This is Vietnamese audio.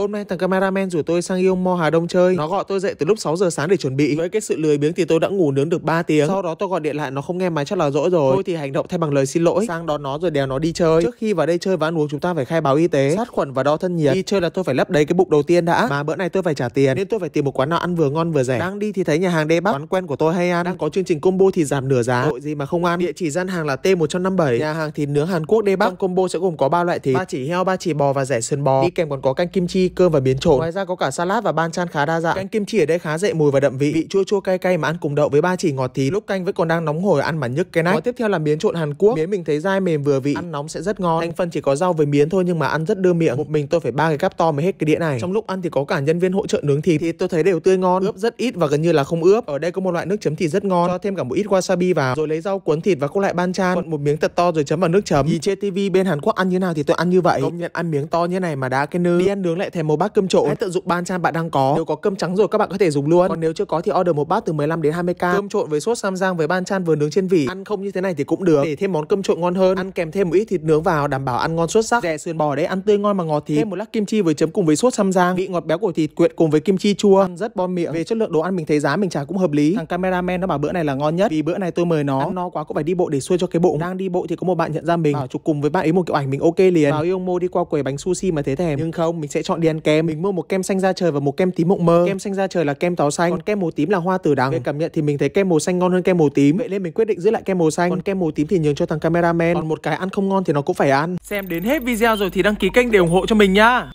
Hôm nay thằng cameraman rủ tôi sang yêu Mo Hà Đông chơi. Nó gọi tôi dậy từ lúc 6 giờ sáng để chuẩn bị. Với cái sự lười biếng thì tôi đã ngủ nướng được 3 tiếng. Sau đó tôi gọi điện lại nó không nghe máy chắc là dỗi rồi. Tôi thì hành động thay bằng lời xin lỗi, sang đón nó rồi đèo nó đi chơi. Trước khi vào đây chơi và ăn uống chúng ta phải khai báo y tế, sát khuẩn và đo thân nhiệt. Đi chơi là tôi phải lấp đầy cái bụng đầu tiên đã. Mà bữa này tôi phải trả tiền nên tôi phải tìm một quán nào ăn vừa ngon vừa rẻ. Đang đi thì thấy nhà hàng Đê Bắc, quán quen của tôi hay ăn. Đang có chương trình combo thì giảm nửa giá. Tội gì mà không ăn. Địa chỉ gian hàng là T157. Nhà hàng thịt nướng Hàn Quốc Đê Bắc. Trong combo sẽ gồm có ba loại thịt, ba chỉ heo, ba chỉ bò và rẻ sườn bò. Đi kèm còn có canh kim chi, cơm và biến trộn. Ngoài ra có cả salad và ban chan khá đa dạng. Canh kim chi ở đây khá dậy mùi và đậm vị, vị chua chua cay cay mà ăn cùng đậu với ba chỉ ngọt thì Lúc canh vẫn còn đang nóng hổi ăn mà nhức cái nách. Gói tiếp theo là miến trộn Hàn Quốc. Miến mình thấy dai mềm vừa vị, ăn nóng sẽ rất ngon. Thành phần chỉ có rau với miến thôi nhưng mà ăn rất đưa miệng. Một mình tôi phải ba cái cắp to mới hết cái đĩa này. Trong lúc ăn thì có cả nhân viên hỗ trợ nướng thịt thịt tôi thấy đều tươi ngon, ướp rất ít và gần như là không ướp. Ở đây có một loại nước chấm thịt rất ngon, cho thêm cả một ít wasabi vào rồi lấy rau cuốn thịt và các lại ban chan, cuộn một miếng thật to rồi chấm vào nước chấm. Nhìn trên TV bên Hàn Quốc ăn như nào thì tôi ăn như vậy. Công nhận ăn miếng to như này mà đã cái nư. Đi ăn nướng lại thấy thèm một bát cơm trộn hãy tận dụng ban chan bạn đang có nếu có cơm trắng rồi các bạn có thể dùng luôn còn nếu chưa có thì order một bát từ 15 đến 20 k cơm trộn với sốt sam giang với ban chan vừa nướng trên vỉ ăn không như thế này thì cũng được để thêm món cơm trộn ngon hơn ăn kèm thêm một ít thịt nướng vào đảm bảo ăn ngon xuất sắc rẻ sườn bò đấy ăn tươi ngon mà ngọt thì thêm một lát kim chi với chấm cùng với sốt sam giang vị ngọt béo của thịt quyện cùng với kim chi chua ăn rất bom miệng về chất lượng đồ ăn mình thấy giá mình trả cũng hợp lý thằng cameraman nó bảo bữa này là ngon nhất vì bữa này tôi mời nó ăn no quá cũng phải đi bộ để xuôi cho cái bụng đang đi bộ thì có một bạn nhận ra mình bảo chụp cùng với bạn ấy một kiểu ảnh mình ok liền vào yêu mô đi qua quầy bánh sushi mà thế thèm nhưng không mình sẽ chọn đi ăn kem mình mua một kem xanh da trời và một kem tím mộng mơ kem xanh da trời là kem táo xanh còn kem màu tím là hoa tử đằng về cảm nhận thì mình thấy kem màu xanh ngon hơn kem màu tím vậy nên mình quyết định giữ lại kem màu xanh còn kem màu tím thì nhường cho thằng cameraman còn một cái ăn không ngon thì nó cũng phải ăn xem đến hết video rồi thì đăng ký kênh để ủng hộ cho mình nhá